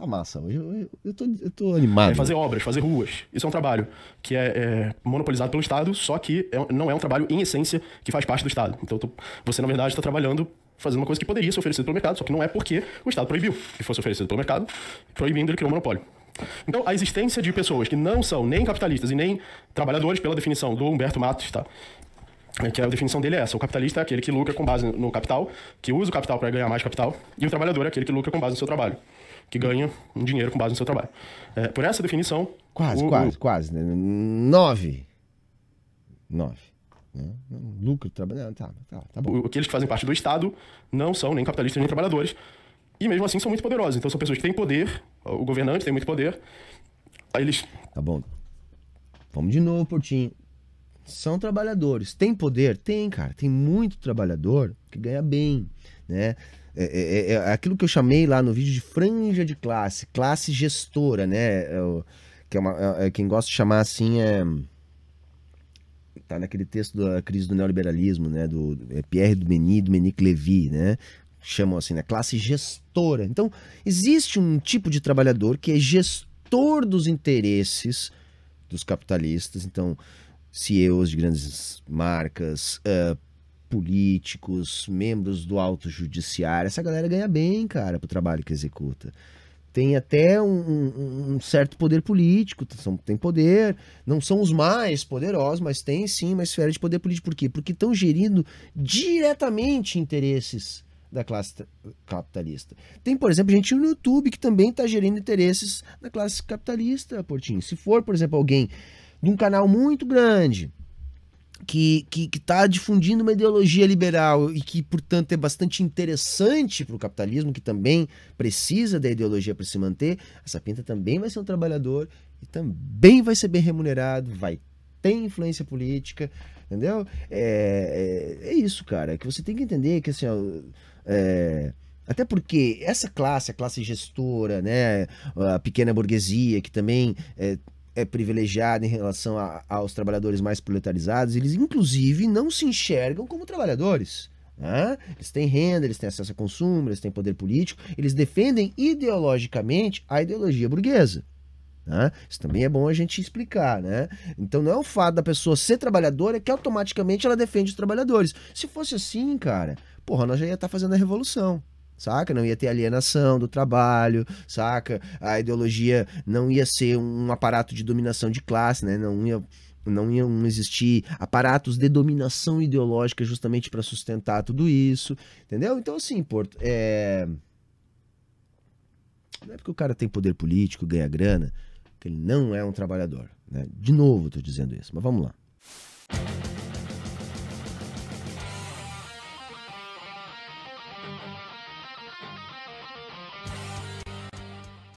Tá massa. eu, eu, eu, tô, eu tô animado. É fazer obras, fazer ruas. Isso é um trabalho que é, é monopolizado pelo Estado, só que é, não é um trabalho, em essência, que faz parte do Estado. Então tô, você, na verdade, está trabalhando fazendo uma coisa que poderia ser oferecida pelo mercado, só que não é porque o Estado proibiu que fosse oferecido pelo mercado, proibindo ele criou um monopólio. Então, a existência de pessoas que não são nem capitalistas e nem trabalhadores, pela definição do Humberto Matos, tá? É que a definição dele é essa. O capitalista é aquele que lucra com base no capital, que usa o capital para ganhar mais capital, e o trabalhador é aquele que lucra com base no seu trabalho que ganha dinheiro com base no seu trabalho. É, por essa definição. Quase, o, quase, o... quase. Né? Nove. Nove. Né? Lucro, trabalhador, tá, tá, tá bom. Aqueles que fazem parte do Estado não são nem capitalistas nem trabalhadores. E mesmo assim são muito poderosos. Então são pessoas que têm poder, o governante tem muito poder. Aí eles. Tá bom. Vamos de novo, Portinho. São trabalhadores. Tem poder? Tem, cara. Tem muito trabalhador que ganha bem, né? É, é, é, é, aquilo que eu chamei lá no vídeo de franja de classe, classe gestora, né? É que é uma, é, quem gosta de chamar assim é tá naquele texto da crise do neoliberalismo, né, do, do Pierre Dumeni, Dominique Levy, né, chamam assim, né, classe gestora. Então, existe um tipo de trabalhador que é gestor dos interesses dos capitalistas, então CEOs de grandes marcas, uh, políticos, membros do alto judiciário, essa galera ganha bem, cara, pro trabalho que executa. Tem até um, um, certo poder político, são, tem poder, não são os mais poderosos, mas tem sim uma esfera de poder político. Por quê? Porque estão gerindo diretamente interesses da classe capitalista. Tem, por exemplo, gente no YouTube que também está gerindo interesses da classe capitalista, Portinho. Se for, por exemplo, alguém de um canal muito grande, que que está difundindo uma ideologia liberal e que, portanto, é bastante interessante para o capitalismo, que também precisa da ideologia para se manter, essa pinta também vai ser um trabalhador e também vai ser bem remunerado, vai ter influência política, entendeu? É, é, é isso, cara, que você tem que entender que, assim, ó, é, até porque essa classe, a classe gestora, né, a pequena burguesia, que também é, é, privilegiada em relação a, aos trabalhadores mais proletarizados, eles inclusive não se enxergam como trabalhadores. Né? Eles têm renda, eles têm acesso a consumo, eles têm poder político, eles defendem ideologicamente a ideologia burguesa. Né? Isso também é bom a gente explicar, né? Então não é o fato da pessoa ser trabalhadora que automaticamente ela defende os trabalhadores. Se fosse assim, cara, porra, nós já ia estar tá fazendo a revolução saca? Não ia ter alienação do trabalho, saca? A ideologia não ia ser um aparato de dominação de classe, né? Não ia não iam existir aparatos de dominação ideológica justamente para sustentar tudo isso, entendeu? Então assim, Porto, é... não é porque o cara tem poder político, ganha grana, que ele não é um trabalhador, né? De novo, estou dizendo isso, mas vamos lá.